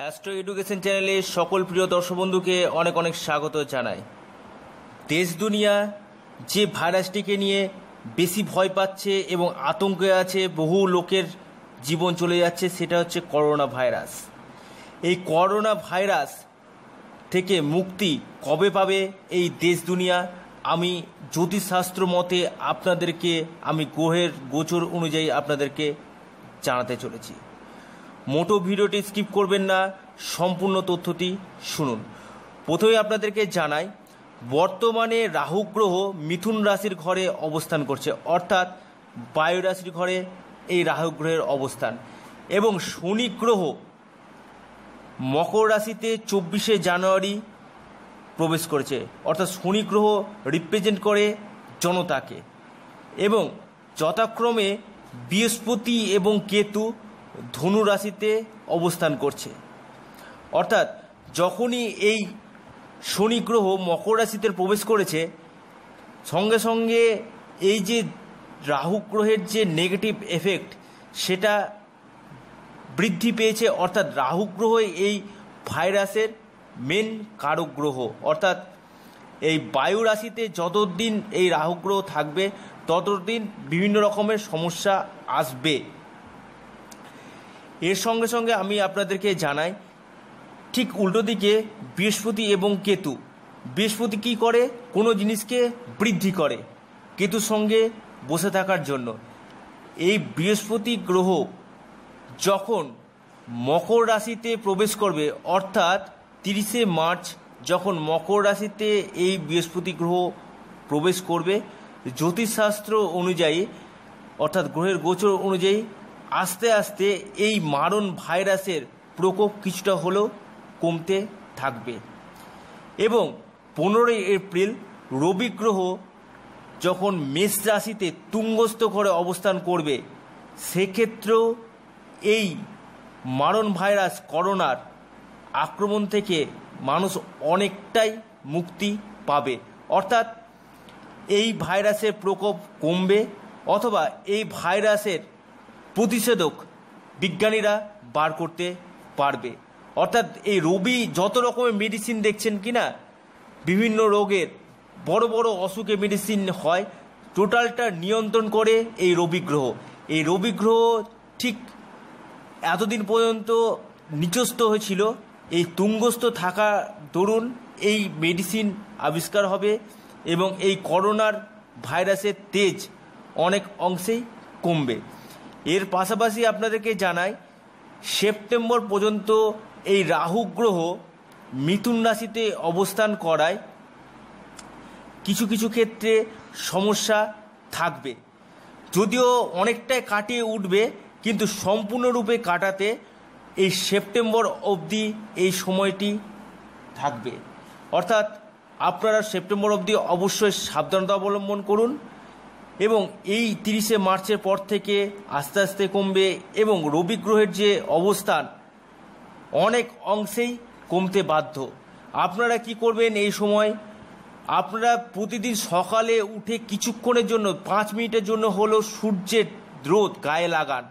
astro education চ্যানেলে সকল প্রিয় দর্শক বন্ধুকে অনেক অনেক স্বাগত জানাই দেশ দুনিয়া যে ভাইরাসটিকে নিয়ে বেশি ভয় পাচ্ছে এবং আতঙ্কে আছে বহু লোকের জীবন চলে যাচ্ছে সেটা হচ্ছে করোনা ভাইরাস এই করোনা ভাইরাস থেকে মুক্তি কবে পাবে এই দেশ দুনিয়া আমি জ্যোতিষশাস্ত্র মতে আপনাদেরকে আমি গ্রহের গোচর অনুযায়ী আপনাদেরকে জানাতে চলেছি মোটো ভিডিওটি স্কিপ করবেন না সম্পূর্ণ তথ্যটি শুনুন প্রথমে আপনাদেরকে জানাই বর্তমানে রাহু গ্রহ মিথুন রাশির ঘরে অবস্থান করছে অর্থাৎ বায়ু রাশির ঘরে এই রাহু গ্রহের অবস্থান এবং শনি গ্রহ মকর রাশিতে চব্বিশে জানুয়ারি প্রবেশ করেছে অর্থাৎ শনি গ্রহ রিপ্রেজেন্ট করে জনতাকে এবং যথাক্রমে বৃহস্পতি এবং কেতু ধনু রাশিতে অবস্থান করছে অর্থাৎ যখনই এই শনি গ্রহ মকর রাশিতে প্রবেশ করেছে সঙ্গে সঙ্গে এই যে রাহু গ্রহের যে নেগেটিভ এফেক্ট সেটা বৃদ্ধি পেয়েছে অর্থাৎ রাহু গ্রহ এই ভাইরাসের মেন কারক গ্রহ অর্থাৎ এই বায়ু রাশিতে যতদিন এই রাহু গ্রহ থাকবে ততদিন বিভিন্ন রকমের সমস্যা আসবে এর সঙ্গে সঙ্গে আমি আপনাদেরকে জানাই ঠিক উল্টো দিকে বৃহস্পতি এবং কেতু বৃহস্পতি কী করে কোনো জিনিসকে বৃদ্ধি করে কেতুর সঙ্গে বসে থাকার জন্য এই বৃহস্পতি গ্রহ যখন মকর রাশিতে প্রবেশ করবে অর্থাৎ তিরিশে মার্চ যখন মকর রাশিতে এই বৃহস্পতি গ্রহ প্রবেশ করবে জ্যোতিষশাস্ত্র অনুযায়ী অর্থাৎ গ্রহের গোচর অনুযায়ী আস্তে আস্তে এই মারণ ভাইরাসের প্রকোপ কিছুটা হলেও কমতে থাকবে এবং পনেরোই এপ্রিল রবি গ্রহ যখন মেষ রাশিতে তুঙ্গস্থ করে অবস্থান করবে সেক্ষেত্রেও এই মারণ ভাইরাস করোনার আক্রমণ থেকে মানুষ অনেকটাই মুক্তি পাবে অর্থাৎ এই ভাইরাসের প্রকোপ কমবে অথবা এই ভাইরাসের প্রতিষেধক বিজ্ঞানীরা বার করতে পারবে অর্থাৎ এই রবি যত রকমের মেডিসিন দেখছেন কি না বিভিন্ন রোগের বড় বড় অসুখে মেডিসিন হয় টোটালটা নিয়ন্ত্রণ করে এই রবি গ্রহ এই রবি গ্রহ ঠিক এতদিন পর্যন্ত নিচস্থ হয়েছিল এই তুঙ্গস্থ থাকা দরুন এই মেডিসিন আবিষ্কার হবে এবং এই করোনার ভাইরাসের তেজ অনেক অংশেই কমবে এর পাশাপাশি আপনাদেরকে জানাই সেপ্টেম্বর পর্যন্ত এই রাহু গ্রহ মিথুন রাশিতে অবস্থান করায় কিছু কিছু ক্ষেত্রে সমস্যা থাকবে যদিও অনেকটাই কাটিয়ে উঠবে কিন্তু সম্পূর্ণরূপে কাটাতে এই সেপ্টেম্বর অবধি এই সময়টি থাকবে অর্থাৎ আপনারা সেপ্টেম্বর অবধি অবশ্যই সাবধানতা অবলম্বন করুন এবং এই তিরিশে মার্চের পর থেকে আস্তে আস্তে কমবে এবং রবি গ্রহের যে অবস্থান অনেক অংশেই কমতে বাধ্য আপনারা কি করবেন এই সময় আপনারা প্রতিদিন সকালে উঠে কিছুক্ষণের জন্য পাঁচ মিনিটের জন্য হলো সূর্যের রোদ গায়ে লাগান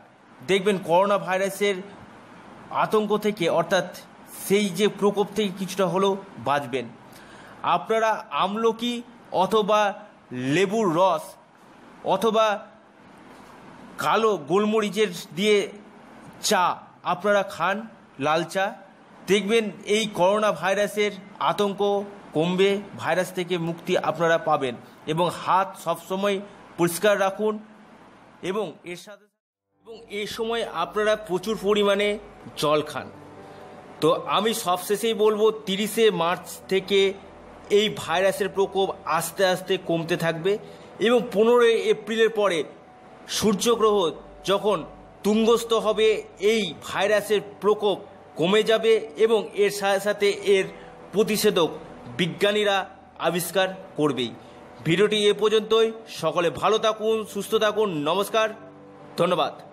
দেখবেন করোনা ভাইরাসের আতঙ্ক থেকে অর্থাৎ সেই যে প্রকোপ থেকে কিছুটা হলেও বাঁচবেন আপনারা আমলকি অথবা লেবুর রস অথবা কালো গোলমরিচের দিয়ে চা আপনারা খান লাল চা দেখবেন এই করোনা ভাইরাসের আতঙ্ক কমবে ভাইরাস থেকে মুক্তি আপনারা পাবেন এবং হাত সবসময় পরিষ্কার রাখুন এবং এর সাথে এবং এই সময় আপনারা প্রচুর পরিমাণে জল খান তো আমি সবশেষেই বলবো তিরিশে মার্চ থেকে এই ভাইরাসের প্রকোপ আস্তে আস্তে কমতে থাকবে এবং পনেরোই এপ্রিলের পরে সূর্যগ্রহ যখন তুঙ্গস্থ হবে এই ভাইরাসের প্রকোপ কমে যাবে এবং এর সাথে সাথে এর প্রতিষেধক বিজ্ঞানীরা আবিষ্কার করবেই ভিডিওটি এ পর্যন্তই সকলে ভালো থাকুন সুস্থ থাকুন নমস্কার ধন্যবাদ